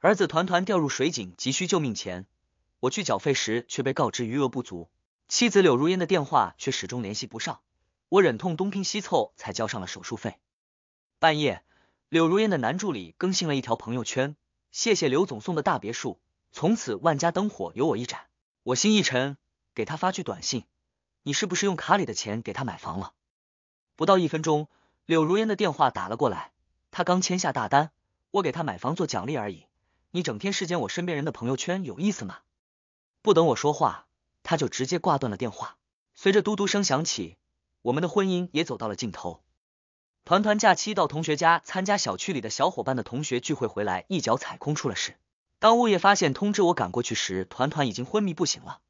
儿子团团掉入水井，急需救命钱。我去缴费时，却被告知余额不足。妻子柳如烟的电话却始终联系不上。我忍痛东拼西凑，才交上了手术费。半夜，柳如烟的男助理更新了一条朋友圈：“谢谢刘总送的大别墅，从此万家灯火有我一盏。”我心一沉，给他发去短信：“你是不是用卡里的钱给他买房了？”不到一分钟，柳如烟的电话打了过来。他刚签下大单，我给他买房做奖励而已。你整天视奸我身边人的朋友圈有意思吗？不等我说话，他就直接挂断了电话。随着嘟嘟声响起，我们的婚姻也走到了尽头。团团假期到同学家参加小区里的小伙伴的同学聚会，回来一脚踩空出了事。当物业发现通知我赶过去时，团团已经昏迷不醒了。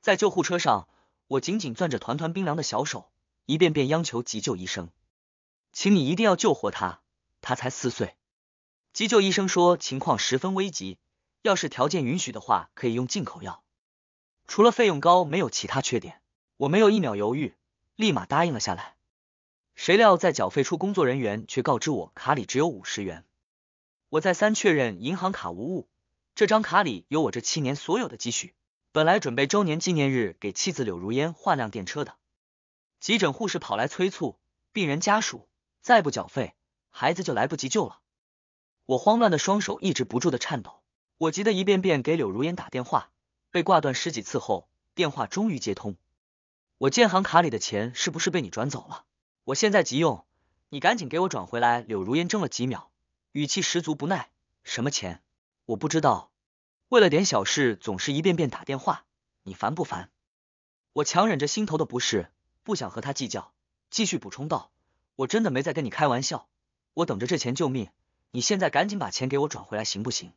在救护车上，我紧紧攥着团团冰凉的小手，一遍遍央求急救医生，请你一定要救活他，他才四岁。急救医生说情况十分危急，要是条件允许的话，可以用进口药，除了费用高，没有其他缺点。我没有一秒犹豫，立马答应了下来。谁料在缴费处，工作人员却告知我卡里只有五十元。我再三确认银行卡无误，这张卡里有我这七年所有的积蓄，本来准备周年纪念日给妻子柳如烟换辆电车的。急诊护士跑来催促病人家属，再不缴费，孩子就来不及救了。我慌乱的双手抑制不住的颤抖，我急得一遍遍给柳如烟打电话，被挂断十几次后，电话终于接通。我建行卡里的钱是不是被你转走了？我现在急用，你赶紧给我转回来。柳如烟怔了几秒，语气十足不耐：“什么钱？我不知道。为了点小事，总是一遍遍打电话，你烦不烦？”我强忍着心头的不适，不想和他计较，继续补充道：“我真的没在跟你开玩笑，我等着这钱救命。”你现在赶紧把钱给我转回来，行不行？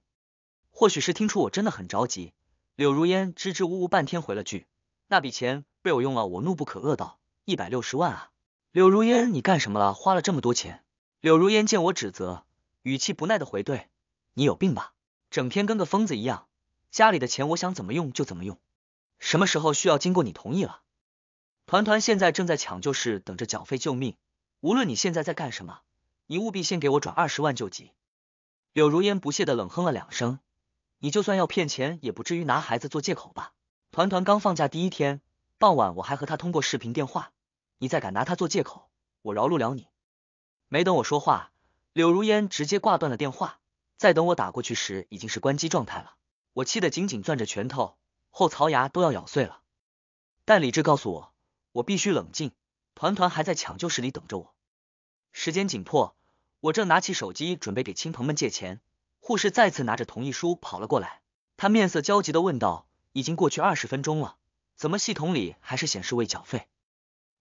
或许是听出我真的很着急，柳如烟支支吾吾半天回了句，那笔钱被我用了。我怒不可遏道，一百六十万啊！柳如烟，你干什么了？花了这么多钱？柳如烟见我指责，语气不耐的回对，你有病吧？整天跟个疯子一样，家里的钱我想怎么用就怎么用，什么时候需要经过你同意了？团团现在正在抢救室等着缴费救命，无论你现在在干什么。你务必先给我转二十万救急！柳如烟不屑的冷哼了两声。你就算要骗钱，也不至于拿孩子做借口吧？团团刚放假第一天，傍晚我还和他通过视频电话。你再敢拿他做借口，我饶不了你！没等我说话，柳如烟直接挂断了电话。再等我打过去时，已经是关机状态了。我气得紧紧攥着拳头，后槽牙都要咬碎了。但理智告诉我，我必须冷静。团团还在抢救室里等着我，时间紧迫。我正拿起手机准备给亲朋们借钱，护士再次拿着同意书跑了过来，他面色焦急的问道：“已经过去二十分钟了，怎么系统里还是显示未缴费？”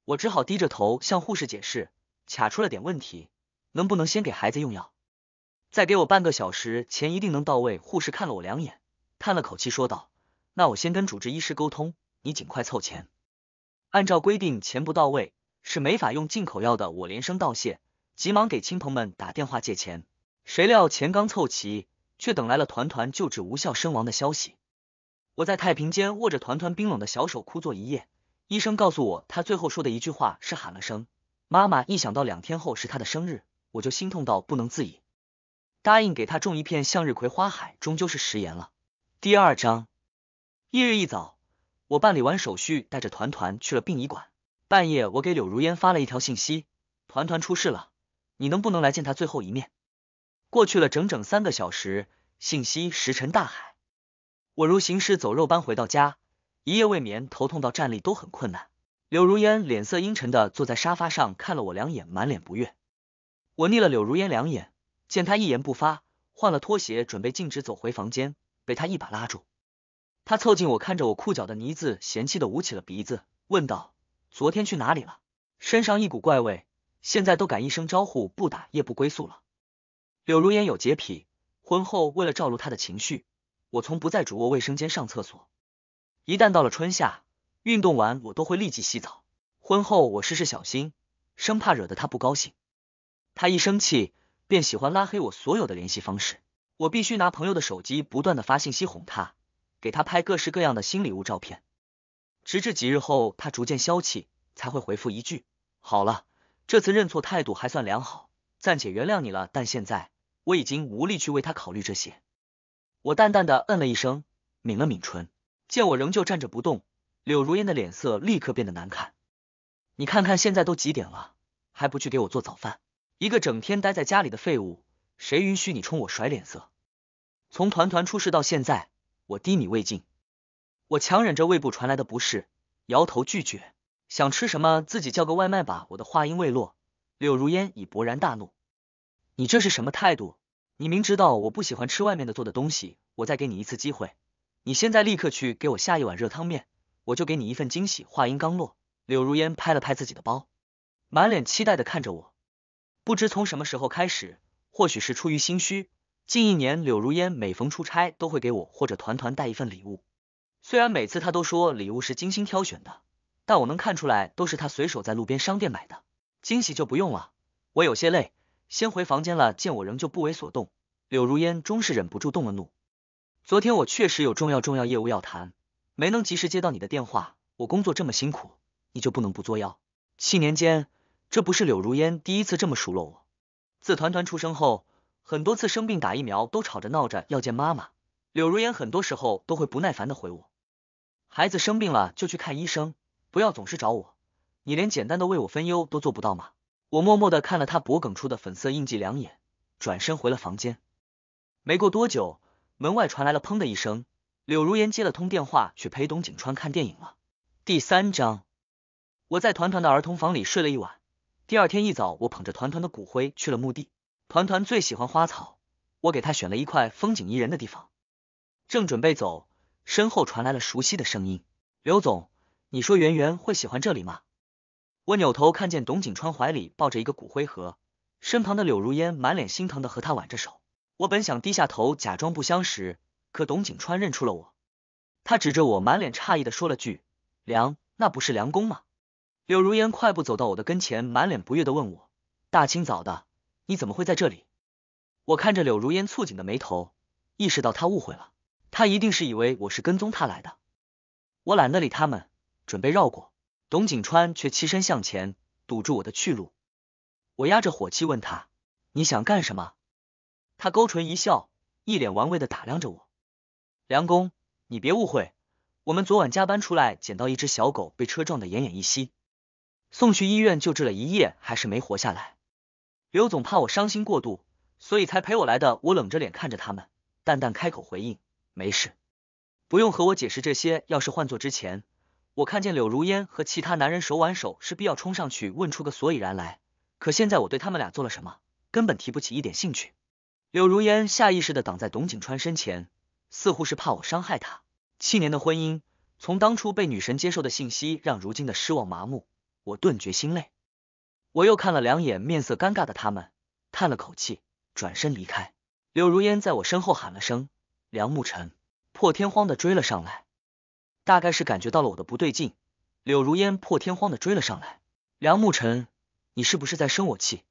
我只好低着头向护士解释：“卡出了点问题，能不能先给孩子用药，再给我半个小时，钱一定能到位。”护士看了我两眼，叹了口气说道：“那我先跟主治医师沟通，你尽快凑钱，按照规定钱不到位是没法用进口药的。”我连声道谢。急忙给亲朋们打电话借钱，谁料钱刚凑齐，却等来了团团救治无效身亡的消息。我在太平间握着团团冰冷的小手，哭坐一夜。医生告诉我，他最后说的一句话是喊了声“妈妈”。一想到两天后是他的生日，我就心痛到不能自已。答应给他种一片向日葵花海，终究是食言了。第二章，翌日一早，我办理完手续，带着团团去了殡仪馆。半夜，我给柳如烟发了一条信息：“团团出事了。”你能不能来见他最后一面？过去了整整三个小时，信息石沉大海。我如行尸走肉般回到家，一夜未眠，头痛到站立都很困难。柳如烟脸色阴沉的坐在沙发上，看了我两眼，满脸不悦。我腻了柳如烟两眼，见他一言不发，换了拖鞋，准备径直走回房间，被他一把拉住。他凑近我，看着我裤脚的泥渍，嫌弃的捂起了鼻子，问道：“昨天去哪里了？身上一股怪味。”现在都敢一声招呼不打，夜不归宿了。柳如烟有洁癖，婚后为了照顾她的情绪，我从不在主卧卫生间上厕所。一旦到了春夏，运动完我都会立即洗澡。婚后我事事小心，生怕惹得她不高兴。他一生气，便喜欢拉黑我所有的联系方式。我必须拿朋友的手机，不断的发信息哄他，给他拍各式各样的新礼物照片，直至几日后他逐渐消气，才会回复一句：“好了。”这次认错态度还算良好，暂且原谅你了。但现在我已经无力去为他考虑这些。我淡淡的嗯了一声，抿了抿唇。见我仍旧站着不动，柳如烟的脸色立刻变得难看。你看看现在都几点了，还不去给我做早饭？一个整天待在家里的废物，谁允许你冲我甩脸色？从团团出事到现在，我滴你未尽。我强忍着胃部传来的不适，摇头拒绝。想吃什么，自己叫个外卖吧。我的话音未落，柳如烟已勃然大怒。你这是什么态度？你明知道我不喜欢吃外面的做的东西，我再给你一次机会，你现在立刻去给我下一碗热汤面，我就给你一份惊喜。话音刚落，柳如烟拍了拍自己的包，满脸期待的看着我。不知从什么时候开始，或许是出于心虚，近一年柳如烟每逢出差都会给我或者团团带一份礼物，虽然每次他都说礼物是精心挑选的。但我能看出来，都是他随手在路边商店买的。惊喜就不用了，我有些累，先回房间了。见我仍旧不为所动，柳如烟终是忍不住动了怒。昨天我确实有重要重要业务要谈，没能及时接到你的电话。我工作这么辛苦，你就不能不做妖？七年间，这不是柳如烟第一次这么数落我。自团团出生后，很多次生病打疫苗都吵着闹着要见妈妈，柳如烟很多时候都会不耐烦的回我：孩子生病了就去看医生。不要总是找我，你连简单的为我分忧都做不到吗？我默默的看了他脖梗处的粉色印记两眼，转身回了房间。没过多久，门外传来了砰的一声。柳如烟接了通电话，去陪董景川看电影了。第三章，我在团团的儿童房里睡了一晚。第二天一早，我捧着团团的骨灰去了墓地。团团最喜欢花草，我给他选了一块风景宜人的地方。正准备走，身后传来了熟悉的声音：“刘总。”你说圆圆会喜欢这里吗？我扭头看见董景川怀里抱着一个骨灰盒，身旁的柳如烟满脸心疼的和他挽着手。我本想低下头假装不相识，可董景川认出了我，他指着我，满脸诧异的说了句：“梁，那不是梁公吗？”柳如烟快步走到我的跟前，满脸不悦的问我：“大清早的，你怎么会在这里？”我看着柳如烟蹙紧的眉头，意识到他误会了，他一定是以为我是跟踪他来的。我懒得理他们。准备绕过，董景川却欺身向前，堵住我的去路。我压着火气问他：“你想干什么？”他勾唇一笑，一脸玩味的打量着我。梁工，你别误会，我们昨晚加班出来，捡到一只小狗，被车撞得奄奄一息，送去医院救治了一夜，还是没活下来。刘总怕我伤心过度，所以才陪我来的。我冷着脸看着他们，淡淡开口回应：“没事，不用和我解释这些。要是换做之前。”我看见柳如烟和其他男人手挽手，势必要冲上去问出个所以然来。可现在我对他们俩做了什么，根本提不起一点兴趣。柳如烟下意识的挡在董景川身前，似乎是怕我伤害他。七年的婚姻，从当初被女神接受的信息，让如今的失望麻木，我顿觉心累。我又看了两眼面色尴尬的他们，叹了口气，转身离开。柳如烟在我身后喊了声“梁沐辰”，破天荒的追了上来。大概是感觉到了我的不对劲，柳如烟破天荒的追了上来。梁慕晨，你是不是在生我气？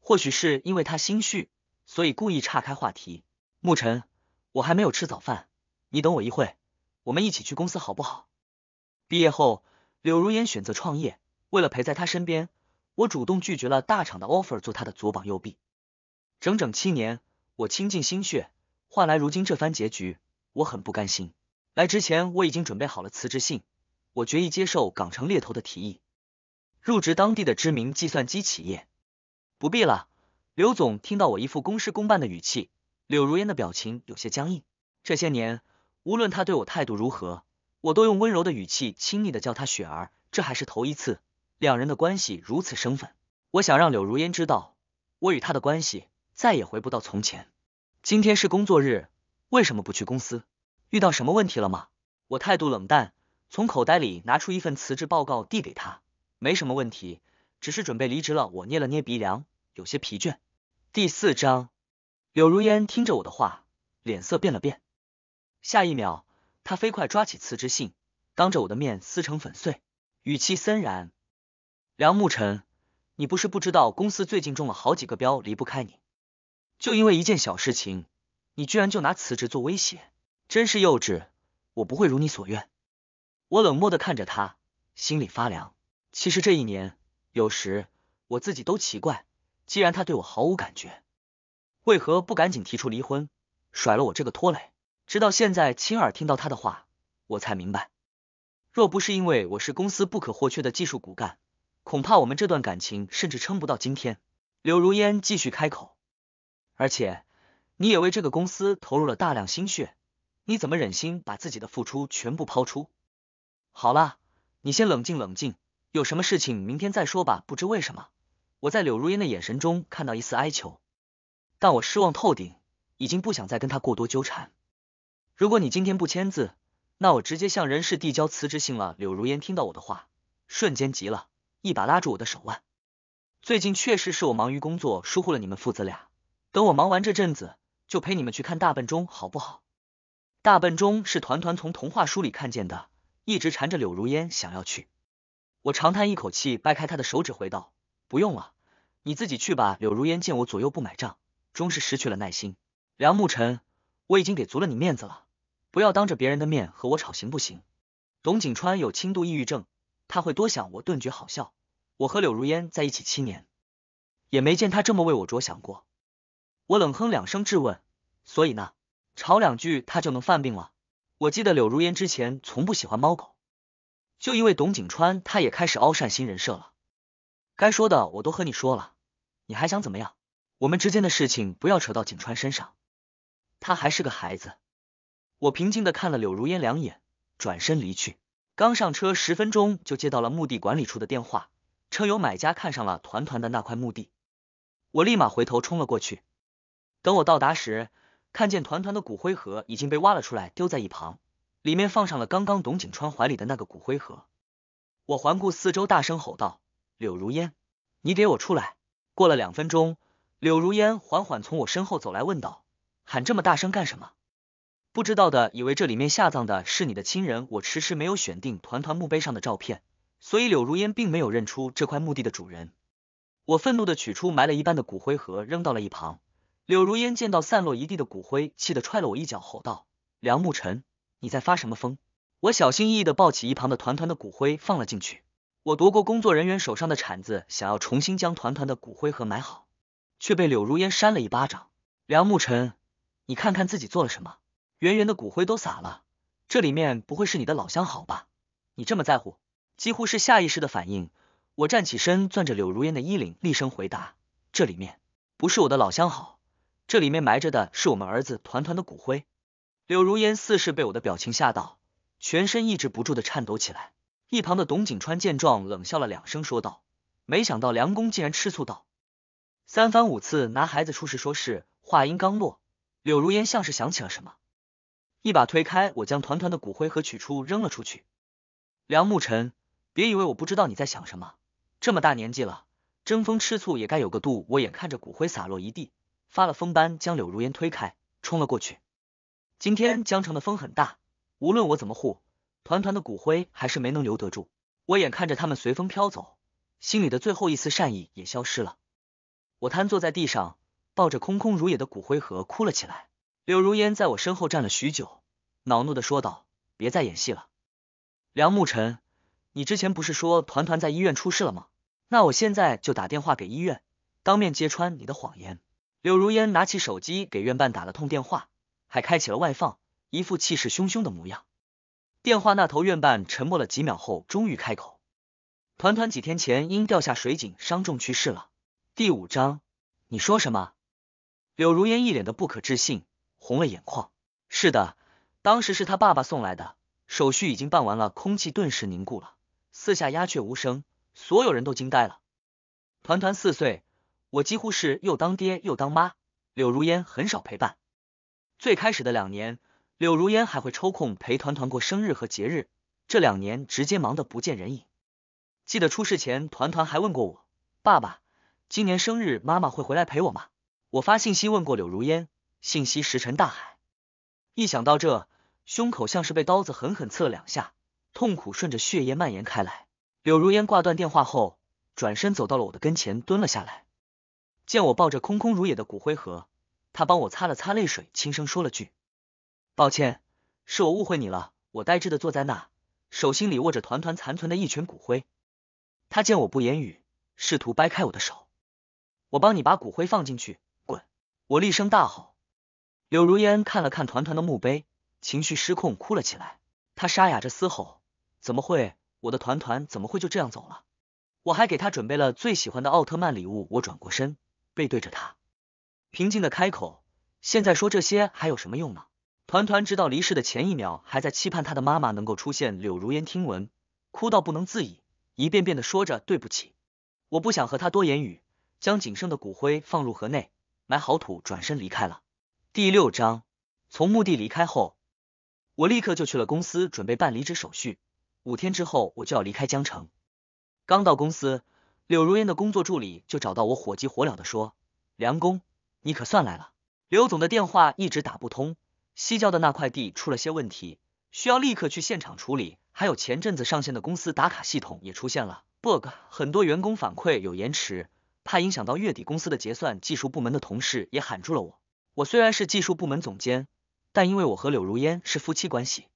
或许是因为他心虚，所以故意岔开话题。慕晨，我还没有吃早饭，你等我一会我们一起去公司好不好？毕业后，柳如烟选择创业，为了陪在他身边，我主动拒绝了大厂的 offer，做他的左膀右臂。整整七年，我倾尽心血，换来如今这番结局，我很不甘心。来之前我已经准备好了辞职信，我决意接受港城猎头的提议，入职当地的知名计算机企业。不必了，刘总听到我一副公事公办的语气，柳如烟的表情有些僵硬。这些年无论他对我态度如何，我都用温柔的语气亲昵的叫他雪儿，这还是头一次，两人的关系如此生分。我想让柳如烟知道，我与他的关系再也回不到从前。今天是工作日，为什么不去公司？遇到什么问题了吗？我态度冷淡，从口袋里拿出一份辞职报告递给他。没什么问题，只是准备离职了。我捏了捏鼻梁，有些疲倦。第四章，柳如烟听着我的话，脸色变了变。下一秒，她飞快抓起辞职信，当着我的面撕成粉碎，语气森然：“梁牧晨，你不是不知道，公司最近中了好几个标，离不开你。就因为一件小事情，你居然就拿辞职做威胁。”真是幼稚，我不会如你所愿。我冷漠的看着他，心里发凉。其实这一年，有时我自己都奇怪，既然他对我毫无感觉，为何不赶紧提出离婚，甩了我这个拖累？直到现在亲耳听到他的话，我才明白，若不是因为我是公司不可或缺的技术骨干，恐怕我们这段感情甚至撑不到今天。柳如烟继续开口，而且你也为这个公司投入了大量心血。你怎么忍心把自己的付出全部抛出？好了，你先冷静冷静，有什么事情明天再说吧。不知为什么，我在柳如烟的眼神中看到一丝哀求，但我失望透顶，已经不想再跟她过多纠缠。如果你今天不签字，那我直接向人事递交辞职信了。柳如烟听到我的话，瞬间急了，一把拉住我的手腕。最近确实是我忙于工作，疏忽了你们父子俩。等我忙完这阵子，就陪你们去看大笨钟，好不好？大笨钟是团团从童话书里看见的，一直缠着柳如烟想要去。我长叹一口气，掰开他的手指，回道：“不用了，你自己去吧。”柳如烟见我左右不买账，终是失去了耐心。梁慕辰，我已经给足了你面子了，不要当着别人的面和我吵，行不行？董景川有轻度抑郁症，他会多想。我顿觉好笑，我和柳如烟在一起七年，也没见他这么为我着想过。我冷哼两声，质问：“所以呢？”吵两句他就能犯病了。我记得柳如烟之前从不喜欢猫狗，就因为董景川，他也开始凹善心人设了。该说的我都和你说了，你还想怎么样？我们之间的事情不要扯到景川身上，他还是个孩子。我平静的看了柳如烟两眼，转身离去。刚上车十分钟，就接到了墓地管理处的电话，称有买家看上了团团的那块墓地。我立马回头冲了过去。等我到达时。看见团团的骨灰盒已经被挖了出来，丢在一旁，里面放上了刚刚董景川怀里的那个骨灰盒。我环顾四周，大声吼道：“柳如烟，你给我出来！”过了两分钟，柳如烟缓缓从我身后走来，问道：“喊这么大声干什么？不知道的以为这里面下葬的是你的亲人。”我迟迟没有选定团团墓碑上的照片，所以柳如烟并没有认出这块墓地的主人。我愤怒的取出埋了一般的骨灰盒，扔到了一旁。柳如烟见到散落一地的骨灰，气得踹了我一脚，吼道：“梁慕晨，你在发什么疯？”我小心翼翼的抱起一旁的团团的骨灰，放了进去。我夺过工作人员手上的铲子，想要重新将团团的骨灰盒埋好，却被柳如烟扇了一巴掌。梁慕晨，你看看自己做了什么？圆圆的骨灰都洒了，这里面不会是你的老相好吧？你这么在乎，几乎是下意识的反应。我站起身，攥着柳如烟的衣领，厉声回答：“这里面不是我的老相好。”这里面埋着的是我们儿子团团的骨灰。柳如烟似是被我的表情吓到，全身抑制不住的颤抖起来。一旁的董景川见状，冷笑了两声，说道：“没想到梁公竟然吃醋，到三番五次拿孩子出事说事。”话音刚落，柳如烟像是想起了什么，一把推开我，将团团的骨灰盒取出扔了出去。梁沐晨，别以为我不知道你在想什么，这么大年纪了，争风吃醋也该有个度。我眼看着骨灰洒落一地。发了疯般将柳如烟推开，冲了过去。今天江城的风很大，无论我怎么护，团团的骨灰还是没能留得住。我眼看着他们随风飘走，心里的最后一丝善意也消失了。我瘫坐在地上，抱着空空如也的骨灰盒哭了起来。柳如烟在我身后站了许久，恼怒的说道：“别再演戏了，梁牧辰，你之前不是说团团在医院出事了吗？那我现在就打电话给医院，当面揭穿你的谎言。”柳如烟拿起手机给院办打了通电话，还开启了外放，一副气势汹汹的模样。电话那头院办沉默了几秒后，终于开口：“团团几天前因掉下水井伤重去世了。”第五章，你说什么？柳如烟一脸的不可置信，红了眼眶。是的，当时是他爸爸送来的，手续已经办完了。空气顿时凝固了，四下鸦雀无声，所有人都惊呆了。团团四岁。我几乎是又当爹又当妈，柳如烟很少陪伴。最开始的两年，柳如烟还会抽空陪团团过生日和节日，这两年直接忙得不见人影。记得出事前，团团还问过我：“爸爸，今年生日妈妈会回来陪我吗？”我发信息问过柳如烟，信息石沉大海。一想到这，胸口像是被刀子狠狠刺了两下，痛苦顺着血液蔓延开来。柳如烟挂断电话后，转身走到了我的跟前，蹲了下来。见我抱着空空如也的骨灰盒，他帮我擦了擦泪水，轻声说了句：“抱歉，是我误会你了。”我呆滞的坐在那，手心里握着团团残存的一群骨灰。他见我不言语，试图掰开我的手，我帮你把骨灰放进去，滚！我厉声大吼。柳如烟看了看团团的墓碑，情绪失控哭了起来。他沙哑着嘶吼：“怎么会？我的团团怎么会就这样走了？我还给他准备了最喜欢的奥特曼礼物。”我转过身。背对着他，平静的开口：“现在说这些还有什么用呢？”团团直到离世的前一秒，还在期盼他的妈妈能够出现。柳如烟听闻，哭到不能自已，一遍遍的说着对不起。我不想和他多言语，将仅剩的骨灰放入河内，埋好土，转身离开了。第六章，从墓地离开后，我立刻就去了公司，准备办离职手续。五天之后，我就要离开江城。刚到公司。柳如烟的工作助理就找到我，火急火燎的说：“梁工，你可算来了！刘总的电话一直打不通，西郊的那块地出了些问题，需要立刻去现场处理。还有前阵子上线的公司打卡系统也出现了 bug，很多员工反馈有延迟，怕影响到月底公司的结算。技术部门的同事也喊住了我。我虽然是技术部门总监，但因为我和柳如烟是夫妻关系，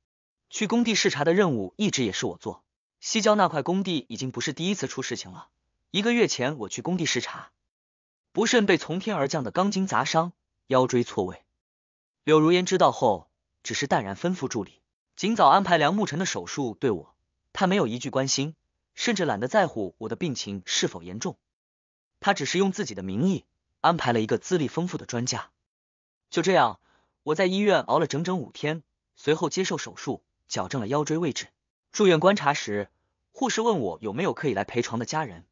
去工地视察的任务一直也是我做。西郊那块工地已经不是第一次出事情了。”一个月前，我去工地视察，不慎被从天而降的钢筋砸伤，腰椎错位。柳如烟知道后，只是淡然吩咐助理尽早安排梁牧辰的手术。对我，他没有一句关心，甚至懒得在乎我的病情是否严重。他只是用自己的名义安排了一个资历丰富的专家。就这样，我在医院熬了整整五天，随后接受手术，矫正了腰椎位置。住院观察时，护士问我有没有可以来陪床的家人。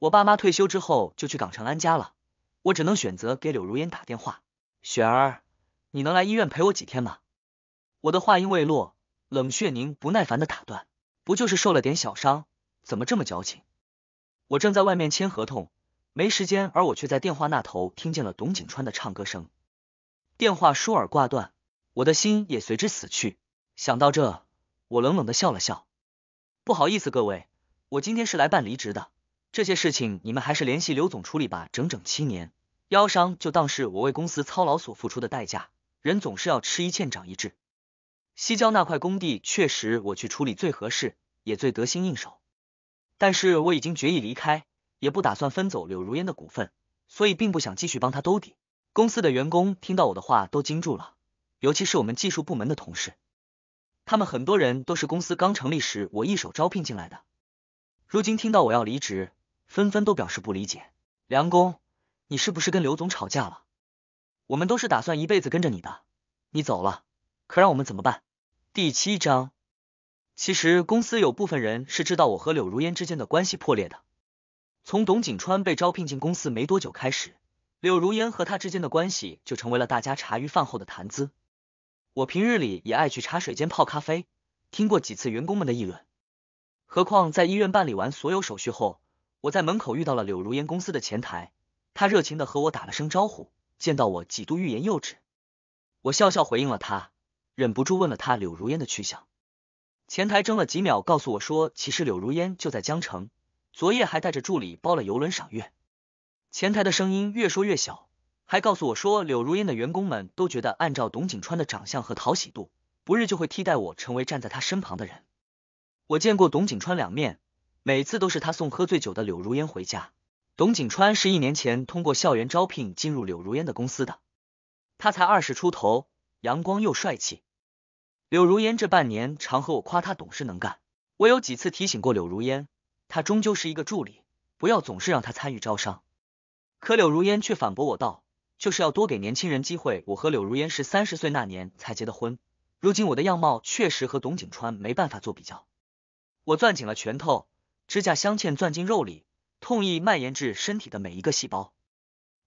我爸妈退休之后就去港城安家了，我只能选择给柳如烟打电话。雪儿，你能来医院陪我几天吗？我的话音未落，冷血凝不耐烦的打断：“不就是受了点小伤，怎么这么矫情？”我正在外面签合同，没时间，而我却在电话那头听见了董景川的唱歌声。电话倏尔挂断，我的心也随之死去。想到这，我冷冷的笑了笑。不好意思各位，我今天是来办离职的。这些事情你们还是联系刘总处理吧。整整七年腰伤，就当是我为公司操劳所付出的代价。人总是要吃一堑长一智。西郊那块工地确实我去处理最合适，也最得心应手。但是我已经决意离开，也不打算分走柳如烟的股份，所以并不想继续帮他兜底。公司的员工听到我的话都惊住了，尤其是我们技术部门的同事，他们很多人都是公司刚成立时我一手招聘进来的，如今听到我要离职。纷纷都表示不理解，梁工，你是不是跟刘总吵架了？我们都是打算一辈子跟着你的，你走了，可让我们怎么办？第七章，其实公司有部分人是知道我和柳如烟之间的关系破裂的。从董景川被招聘进公司没多久开始，柳如烟和他之间的关系就成为了大家茶余饭后的谈资。我平日里也爱去茶水间泡咖啡，听过几次员工们的议论。何况在医院办理完所有手续后。我在门口遇到了柳如烟公司的前台，他热情的和我打了声招呼，见到我几度欲言又止。我笑笑回应了他，忍不住问了他柳如烟的去向。前台争了几秒，告诉我说其实柳如烟就在江城，昨夜还带着助理包了游轮赏月。前台的声音越说越小，还告诉我说柳如烟的员工们都觉得按照董景川的长相和讨喜度，不日就会替代我成为站在他身旁的人。我见过董景川两面。每次都是他送喝醉酒的柳如烟回家。董景川是一年前通过校园招聘进入柳如烟的公司的，他才二十出头，阳光又帅气。柳如烟这半年常和我夸他懂事能干，我有几次提醒过柳如烟，他终究是一个助理，不要总是让他参与招商。可柳如烟却反驳我道：“就是要多给年轻人机会。”我和柳如烟是三十岁那年才结的婚，如今我的样貌确实和董景川没办法做比较。我攥紧了拳头。指甲镶嵌，钻进肉里，痛意蔓延至身体的每一个细胞。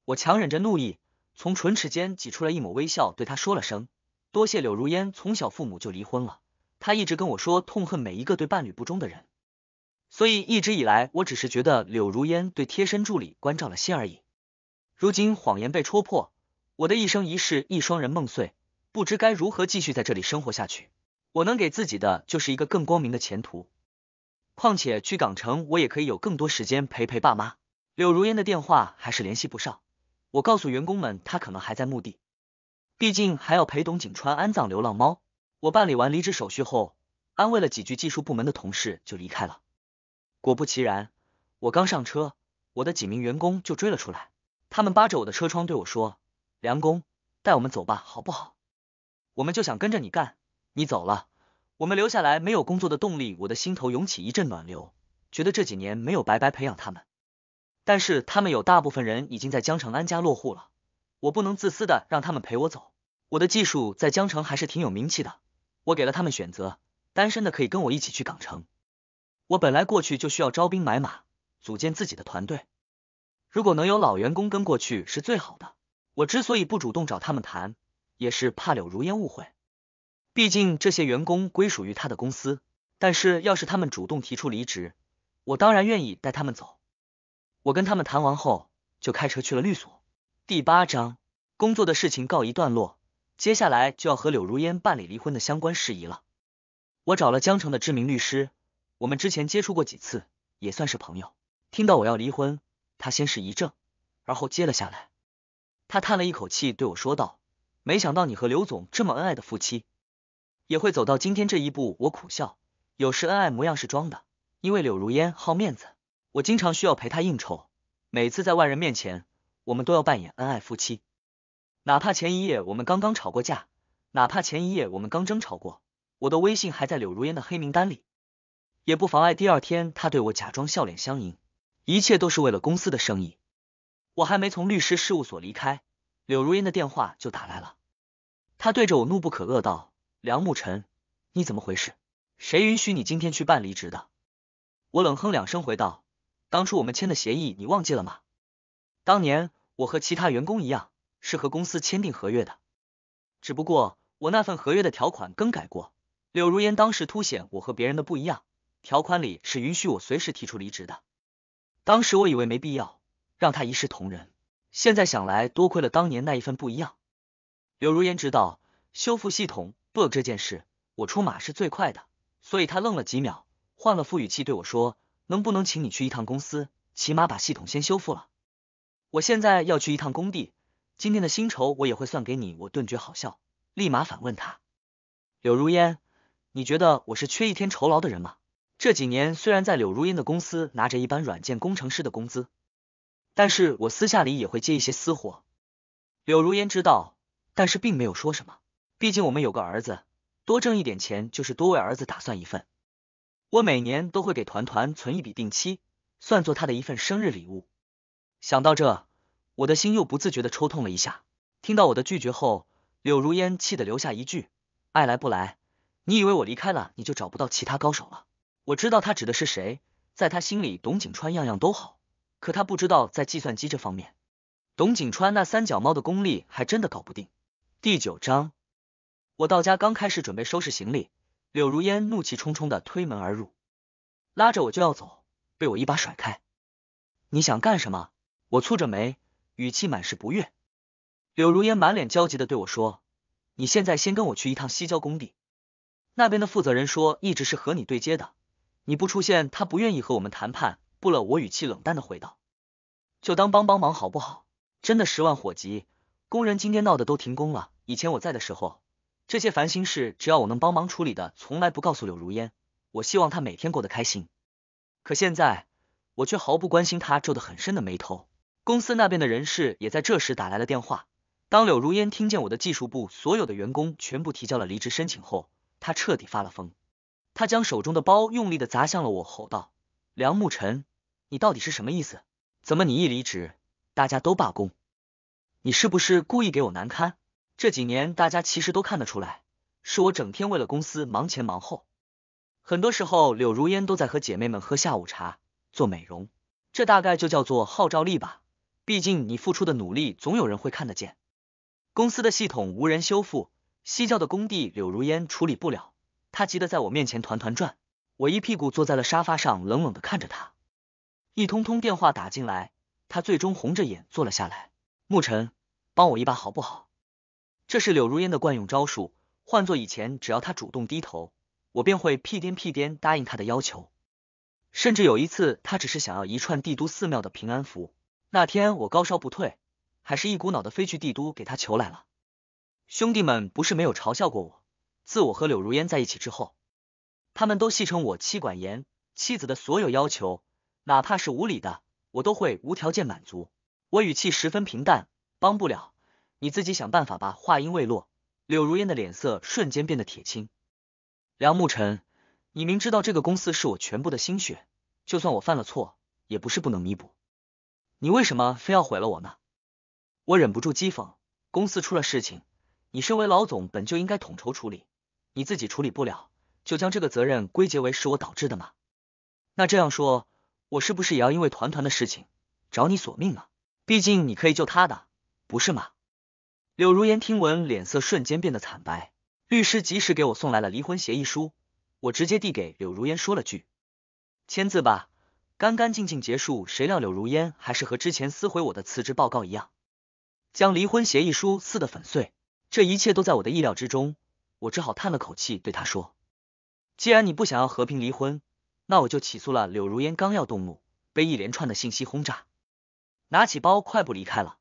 我强忍着怒意，从唇齿间挤出了一抹微笑，对他说了声多谢。柳如烟从小父母就离婚了，他一直跟我说痛恨每一个对伴侣不忠的人，所以一直以来我只是觉得柳如烟对贴身助理关照了心而已。如今谎言被戳破，我的一生一世一双人梦碎，不知该如何继续在这里生活下去。我能给自己的就是一个更光明的前途。况且去港城，我也可以有更多时间陪陪爸妈。柳如烟的电话还是联系不上，我告诉员工们，她可能还在墓地，毕竟还要陪董景川安葬流浪猫。我办理完离职手续后，安慰了几句技术部门的同事，就离开了。果不其然，我刚上车，我的几名员工就追了出来，他们扒着我的车窗对我说：“梁工，带我们走吧，好不好？我们就想跟着你干，你走了。”我们留下来没有工作的动力，我的心头涌起一阵暖流，觉得这几年没有白白培养他们。但是他们有大部分人已经在江城安家落户了，我不能自私的让他们陪我走。我的技术在江城还是挺有名气的，我给了他们选择，单身的可以跟我一起去港城。我本来过去就需要招兵买马，组建自己的团队，如果能有老员工跟过去是最好的。我之所以不主动找他们谈，也是怕柳如烟误会。毕竟这些员工归属于他的公司，但是要是他们主动提出离职，我当然愿意带他们走。我跟他们谈完后，就开车去了律所。第八章，工作的事情告一段落，接下来就要和柳如烟办理离婚的相关事宜了。我找了江城的知名律师，我们之前接触过几次，也算是朋友。听到我要离婚，他先是一怔，而后接了下来。他叹了一口气，对我说道：“没想到你和刘总这么恩爱的夫妻。”也会走到今天这一步，我苦笑。有时恩爱模样是装的，因为柳如烟好面子，我经常需要陪她应酬。每次在外人面前，我们都要扮演恩爱夫妻，哪怕前一夜我们刚刚吵过架，哪怕前一夜我们刚争吵过，我的微信还在柳如烟的黑名单里，也不妨碍第二天他对我假装笑脸相迎。一切都是为了公司的生意。我还没从律师事务所离开，柳如烟的电话就打来了，他对着我怒不可遏道。梁慕辰，你怎么回事？谁允许你今天去办离职的？我冷哼两声，回道：“当初我们签的协议，你忘记了吗？当年我和其他员工一样，是和公司签订合约的，只不过我那份合约的条款更改过。柳如烟当时凸显我和别人的不一样，条款里是允许我随时提出离职的。当时我以为没必要让他一视同仁，现在想来，多亏了当年那一份不一样。”柳如烟知道修复系统。book 这件事，我出马是最快的。所以他愣了几秒，换了副语气对我说：“能不能请你去一趟公司，起码把系统先修复了？我现在要去一趟工地，今天的薪酬我也会算给你。”我顿觉好笑，立马反问他：“柳如烟，你觉得我是缺一天酬劳的人吗？这几年虽然在柳如烟的公司拿着一般软件工程师的工资，但是我私下里也会接一些私活。”柳如烟知道，但是并没有说什么。毕竟我们有个儿子，多挣一点钱就是多为儿子打算一份。我每年都会给团团存一笔定期，算作他的一份生日礼物。想到这，我的心又不自觉的抽痛了一下。听到我的拒绝后，柳如烟气得留下一句：“爱来不来？你以为我离开了你就找不到其他高手了？”我知道他指的是谁，在他心里，董景川样样都好，可他不知道在计算机这方面，董景川那三脚猫的功力还真的搞不定。第九章。我到家，刚开始准备收拾行李，柳如烟怒气冲冲的推门而入，拉着我就要走，被我一把甩开。你想干什么？我蹙着眉，语气满是不悦。柳如烟满脸焦急的对我说：“你现在先跟我去一趟西郊工地，那边的负责人说一直是和你对接的，你不出现，他不愿意和我们谈判。”不了，我语气冷淡的回道：“就当帮帮忙好不好？真的十万火急，工人今天闹的都停工了，以前我在的时候。”这些烦心事，只要我能帮忙处理的，从来不告诉柳如烟。我希望她每天过得开心。可现在，我却毫不关心她皱得很深的眉头。公司那边的人事也在这时打来了电话。当柳如烟听见我的技术部所有的员工全部提交了离职申请后，她彻底发了疯。她将手中的包用力的砸向了我，吼道：“梁慕辰，你到底是什么意思？怎么你一离职，大家都罢工？你是不是故意给我难堪？”这几年大家其实都看得出来，是我整天为了公司忙前忙后。很多时候，柳如烟都在和姐妹们喝下午茶、做美容，这大概就叫做号召力吧。毕竟你付出的努力，总有人会看得见。公司的系统无人修复，西郊的工地柳如烟处理不了，她急得在我面前团团转。我一屁股坐在了沙发上，冷冷的看着她。一通通电话打进来，她最终红着眼坐了下来。牧尘，帮我一把好不好？这是柳如烟的惯用招数。换做以前，只要他主动低头，我便会屁颠屁颠答应他的要求。甚至有一次，他只是想要一串帝都寺庙的平安符。那天我高烧不退，还是一股脑的飞去帝都给他求来了。兄弟们不是没有嘲笑过我。自我和柳如烟在一起之后，他们都戏称我妻管严，妻子的所有要求，哪怕是无理的，我都会无条件满足。我语气十分平淡，帮不了。你自己想办法吧。话音未落，柳如烟的脸色瞬间变得铁青。梁慕辰，你明知道这个公司是我全部的心血，就算我犯了错，也不是不能弥补。你为什么非要毁了我呢？我忍不住讥讽：公司出了事情，你身为老总，本就应该统筹处理。你自己处理不了，就将这个责任归结为是我导致的吗？那这样说，我是不是也要因为团团的事情找你索命啊？毕竟你可以救他的，不是吗？柳如烟听闻，脸色瞬间变得惨白。律师及时给我送来了离婚协议书，我直接递给柳如烟，说了句：“签字吧，干干净净结束。”谁料柳如烟还是和之前撕毁我的辞职报告一样，将离婚协议书撕得粉碎。这一切都在我的意料之中，我只好叹了口气，对他说：“既然你不想要和平离婚，那我就起诉了。”柳如烟刚要动怒，被一连串的信息轰炸，拿起包快步离开了。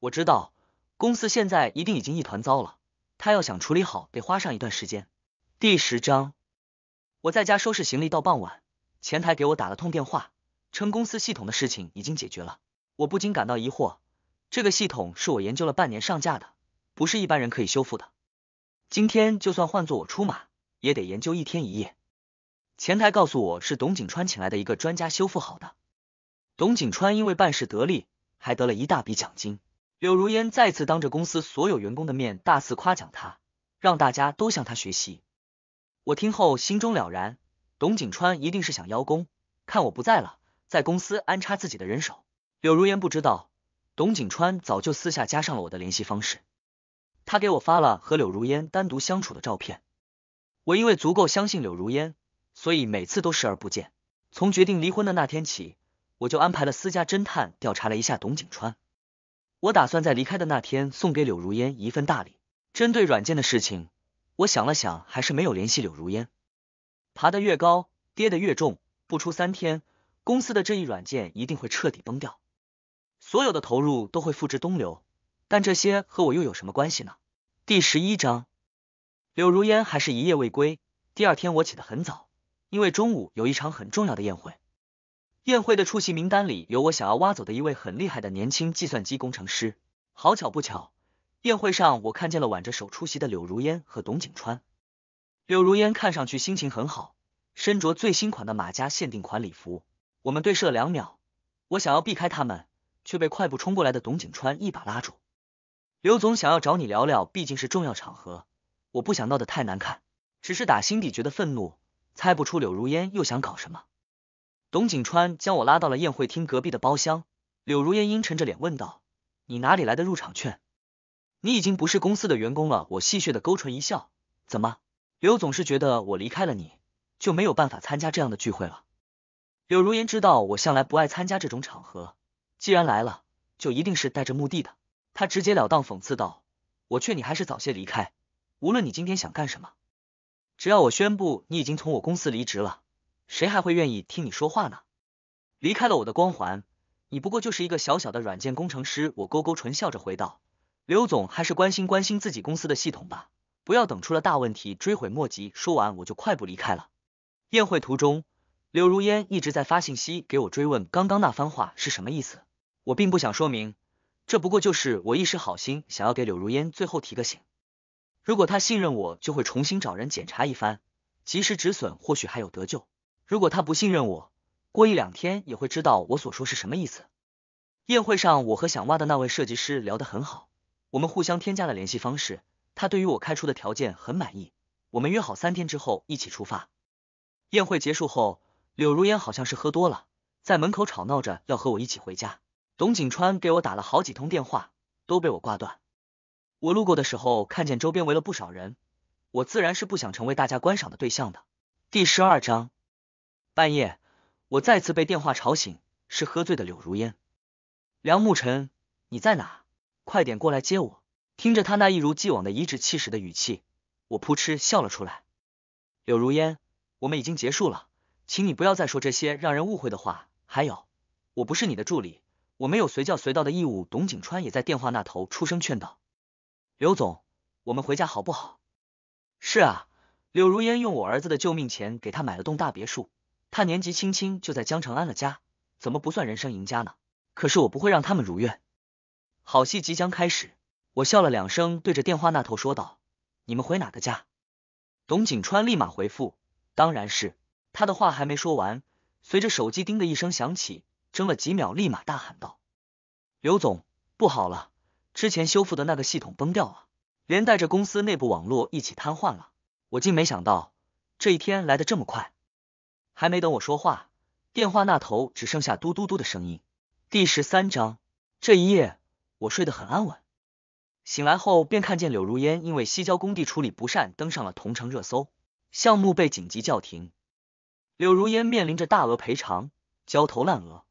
我知道。公司现在一定已经一团糟了，他要想处理好，得花上一段时间。第十章，我在家收拾行李到傍晚，前台给我打了通电话，称公司系统的事情已经解决了。我不禁感到疑惑，这个系统是我研究了半年上架的，不是一般人可以修复的。今天就算换做我出马，也得研究一天一夜。前台告诉我是董景川请来的一个专家修复好的。董景川因为办事得力，还得了一大笔奖金。柳如烟再次当着公司所有员工的面大肆夸奖他，让大家都向他学习。我听后心中了然，董景川一定是想邀功，看我不在了，在公司安插自己的人手。柳如烟不知道，董景川早就私下加上了我的联系方式，他给我发了和柳如烟单独相处的照片。我因为足够相信柳如烟，所以每次都视而不见。从决定离婚的那天起，我就安排了私家侦探调查了一下董景川。我打算在离开的那天送给柳如烟一份大礼。针对软件的事情，我想了想，还是没有联系柳如烟。爬得越高，跌得越重，不出三天，公司的这一软件一定会彻底崩掉，所有的投入都会付之东流。但这些和我又有什么关系呢？第十一章，柳如烟还是一夜未归。第二天我起得很早，因为中午有一场很重要的宴会。宴会的出席名单里有我想要挖走的一位很厉害的年轻计算机工程师。好巧不巧，宴会上我看见了挽着手出席的柳如烟和董景川。柳如烟看上去心情很好，身着最新款的马家限定款礼服。我们对视了两秒，我想要避开他们，却被快步冲过来的董景川一把拉住。刘总想要找你聊聊，毕竟是重要场合，我不想闹得太难看。只是打心底觉得愤怒，猜不出柳如烟又想搞什么。董景川将我拉到了宴会厅隔壁的包厢，柳如烟阴沉着脸问道：“你哪里来的入场券？”“你已经不是公司的员工了。”我戏谑的勾唇一笑：“怎么，刘总是觉得我离开了你就没有办法参加这样的聚会了？”柳如烟知道我向来不爱参加这种场合，既然来了，就一定是带着目的的。他直截了当讽刺道：“我劝你还是早些离开，无论你今天想干什么，只要我宣布你已经从我公司离职了。”谁还会愿意听你说话呢？离开了我的光环，你不过就是一个小小的软件工程师。我勾勾唇，笑着回道：“刘总还是关心关心自己公司的系统吧，不要等出了大问题追悔莫及。”说完，我就快步离开了。宴会途中，柳如烟一直在发信息给我追问刚刚那番话是什么意思。我并不想说明，这不过就是我一时好心，想要给柳如烟最后提个醒。如果她信任我，就会重新找人检查一番，及时止损，或许还有得救。如果他不信任我，过一两天也会知道我所说是什么意思。宴会上，我和想挖的那位设计师聊得很好，我们互相添加了联系方式。他对于我开出的条件很满意，我们约好三天之后一起出发。宴会结束后，柳如烟好像是喝多了，在门口吵闹着要和我一起回家。董景川给我打了好几通电话，都被我挂断。我路过的时候，看见周边围了不少人，我自然是不想成为大家观赏的对象的。第十二章。半夜，我再次被电话吵醒，是喝醉的柳如烟。梁牧辰，你在哪？快点过来接我！听着他那一如既往的颐指气使的语气，我扑哧笑了出来。柳如烟，我们已经结束了，请你不要再说这些让人误会的话。还有，我不是你的助理，我没有随叫随到的义务。董景川也在电话那头出声劝道：“刘总，我们回家好不好？”是啊，柳如烟用我儿子的救命钱给他买了栋大别墅。他年纪轻轻就在江城安了家，怎么不算人生赢家呢？可是我不会让他们如愿。好戏即将开始，我笑了两声，对着电话那头说道：“你们回哪个家？”董景川立马回复：“当然是。”他的话还没说完，随着手机叮的一声响起，争了几秒，立马大喊道：“刘总，不好了！之前修复的那个系统崩掉了，连带着公司内部网络一起瘫痪了。”我竟没想到这一天来得这么快。还没等我说话，电话那头只剩下嘟嘟嘟的声音。第十三章，这一夜我睡得很安稳，醒来后便看见柳如烟因为西郊工地处理不善登上了同城热搜，项目被紧急叫停，柳如烟面临着大额赔偿，焦头烂额。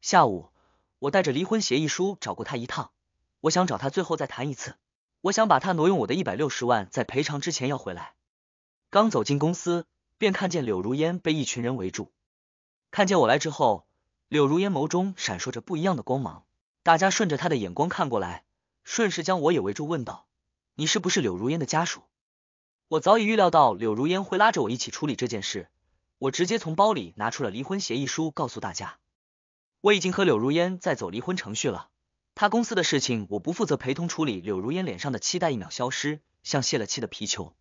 下午，我带着离婚协议书找过他一趟，我想找他最后再谈一次，我想把他挪用我的一百六十万在赔偿之前要回来。刚走进公司。便看见柳如烟被一群人围住，看见我来之后，柳如烟眸中闪烁着不一样的光芒。大家顺着她的眼光看过来，顺势将我也围住，问道：“你是不是柳如烟的家属？”我早已预料到柳如烟会拉着我一起处理这件事，我直接从包里拿出了离婚协议书，告诉大家我已经和柳如烟在走离婚程序了。他公司的事情我不负责陪同处理。柳如烟脸上的期待一秒消失，像泄了气的皮球。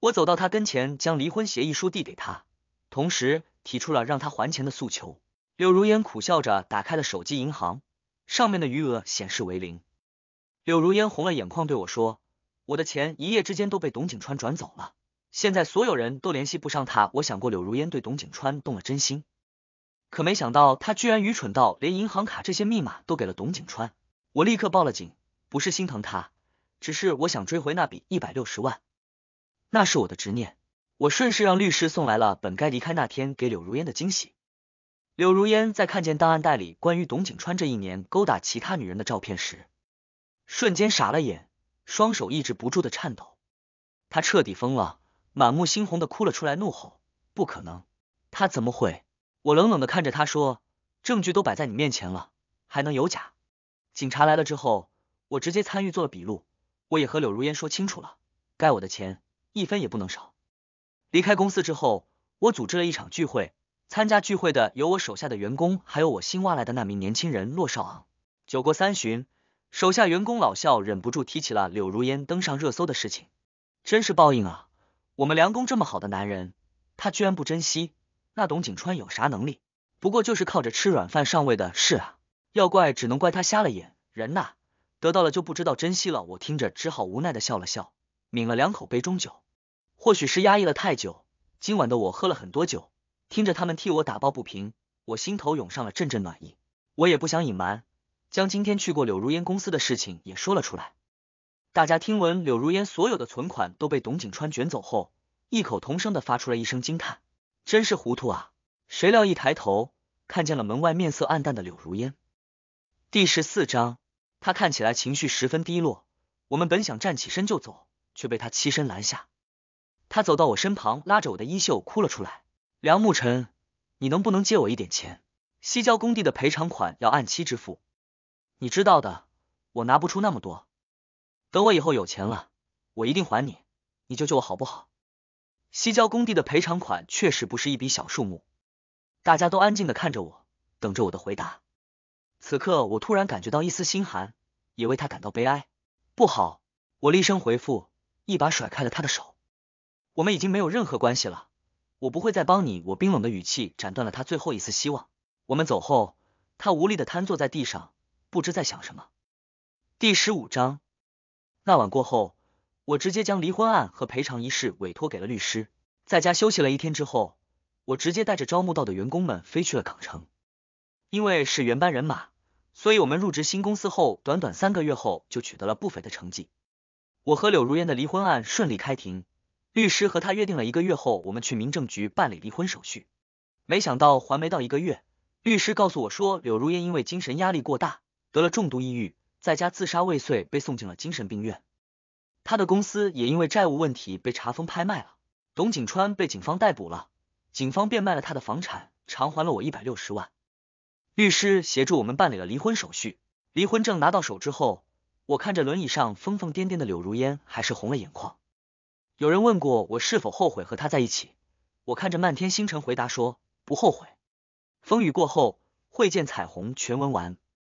我走到他跟前，将离婚协议书递给他，同时提出了让他还钱的诉求。柳如烟苦笑着打开了手机银行，上面的余额显示为零。柳如烟红了眼眶，对我说：“我的钱一夜之间都被董景川转走了，现在所有人都联系不上他。我想过柳如烟对董景川动了真心，可没想到他居然愚蠢到连银行卡这些密码都给了董景川。我立刻报了警，不是心疼他，只是我想追回那笔一百六十万。”那是我的执念，我顺势让律师送来了本该离开那天给柳如烟的惊喜。柳如烟在看见档案袋里关于董景川这一年勾搭其他女人的照片时，瞬间傻了眼，双手抑制不住的颤抖。他彻底疯了，满目猩红的哭了出来，怒吼：“不可能！他怎么会？”我冷冷的看着他说：“证据都摆在你面前了，还能有假？”警察来了之后，我直接参与做了笔录，我也和柳如烟说清楚了，该我的钱。一分也不能少。离开公司之后，我组织了一场聚会，参加聚会的有我手下的员工，还有我新挖来的那名年轻人骆少昂。酒过三巡，手下员工老笑忍不住提起了柳如烟登上热搜的事情，真是报应啊！我们梁工这么好的男人，他居然不珍惜。那董景川有啥能力？不过就是靠着吃软饭上位的。是啊，要怪只能怪他瞎了眼。人呐，得到了就不知道珍惜了。我听着只好无奈的笑了笑，抿了两口杯中酒。或许是压抑了太久，今晚的我喝了很多酒，听着他们替我打抱不平，我心头涌上了阵阵暖意。我也不想隐瞒，将今天去过柳如烟公司的事情也说了出来。大家听闻柳如烟所有的存款都被董景川卷走后，异口同声的发出了一声惊叹：“真是糊涂啊！”谁料一抬头，看见了门外面色暗淡的柳如烟。第十四章，他看起来情绪十分低落。我们本想站起身就走，却被他栖身拦下。他走到我身旁，拉着我的衣袖哭了出来。梁慕辰，你能不能借我一点钱？西郊工地的赔偿款要按期支付，你知道的，我拿不出那么多。等我以后有钱了，我一定还你。你救救我好不好？西郊工地的赔偿款确实不是一笔小数目。大家都安静的看着我，等着我的回答。此刻，我突然感觉到一丝心寒，也为他感到悲哀。不好！我厉声回复，一把甩开了他的手。我们已经没有任何关系了，我不会再帮你。我冰冷的语气斩断了他最后一丝希望。我们走后，他无力的瘫坐在地上，不知在想什么。第十五章，那晚过后，我直接将离婚案和赔偿一事委托给了律师。在家休息了一天之后，我直接带着招募到的员工们飞去了港城。因为是原班人马，所以我们入职新公司后，短短三个月后就取得了不菲的成绩。我和柳如烟的离婚案顺利开庭。律师和他约定了一个月后，我们去民政局办理离婚手续。没想到还没到一个月，律师告诉我说，柳如烟因为精神压力过大，得了重度抑郁，在家自杀未遂，被送进了精神病院。他的公司也因为债务问题被查封拍卖了。董景川被警方逮捕了，警方变卖了他的房产，偿还了我一百六十万。律师协助我们办理了离婚手续，离婚证拿到手之后，我看着轮椅上疯疯癫癫的柳如烟，还是红了眼眶。有人问过我是否后悔和他在一起，我看着漫天星辰回答说不后悔。风雨过后会见彩虹。全文完。